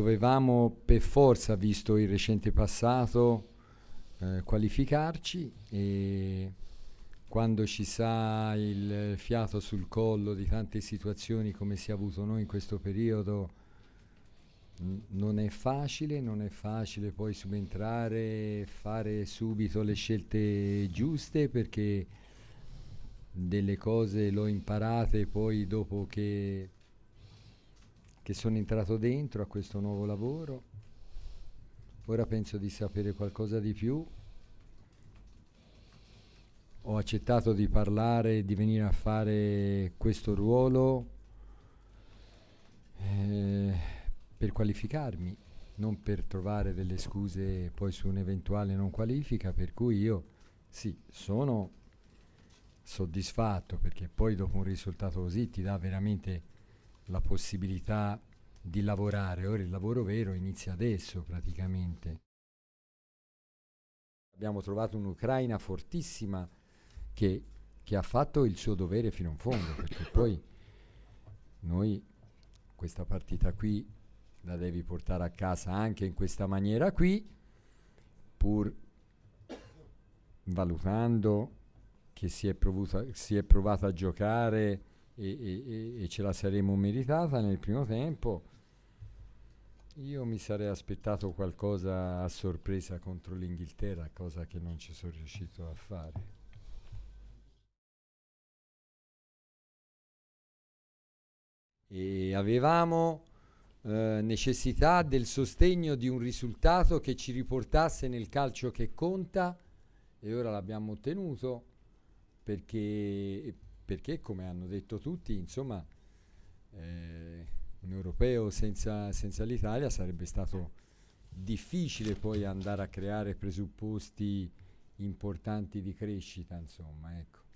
dovevamo per forza, visto il recente passato, eh, qualificarci e quando ci sa il fiato sul collo di tante situazioni come si è avuto noi in questo periodo, non è facile, non è facile poi subentrare, fare subito le scelte giuste perché delle cose le ho imparate poi dopo che che sono entrato dentro a questo nuovo lavoro. Ora penso di sapere qualcosa di più. Ho accettato di parlare, di venire a fare questo ruolo eh, per qualificarmi, non per trovare delle scuse poi su un'eventuale non qualifica, per cui io sì, sono soddisfatto perché poi dopo un risultato così ti dà veramente la possibilità di lavorare. Ora il lavoro vero inizia adesso praticamente. Abbiamo trovato un'Ucraina fortissima che, che ha fatto il suo dovere fino in fondo, perché poi noi questa partita qui la devi portare a casa anche in questa maniera qui, pur valutando che si è, provuta, si è provata a giocare e, e, e ce la saremmo meritata nel primo tempo. Io mi sarei aspettato qualcosa a sorpresa contro l'Inghilterra, cosa che non ci sono riuscito a fare. E avevamo eh, necessità del sostegno di un risultato che ci riportasse nel calcio che conta e ora l'abbiamo ottenuto perché perché come hanno detto tutti, insomma, eh, un europeo senza, senza l'Italia sarebbe stato difficile poi andare a creare presupposti importanti di crescita, insomma, ecco.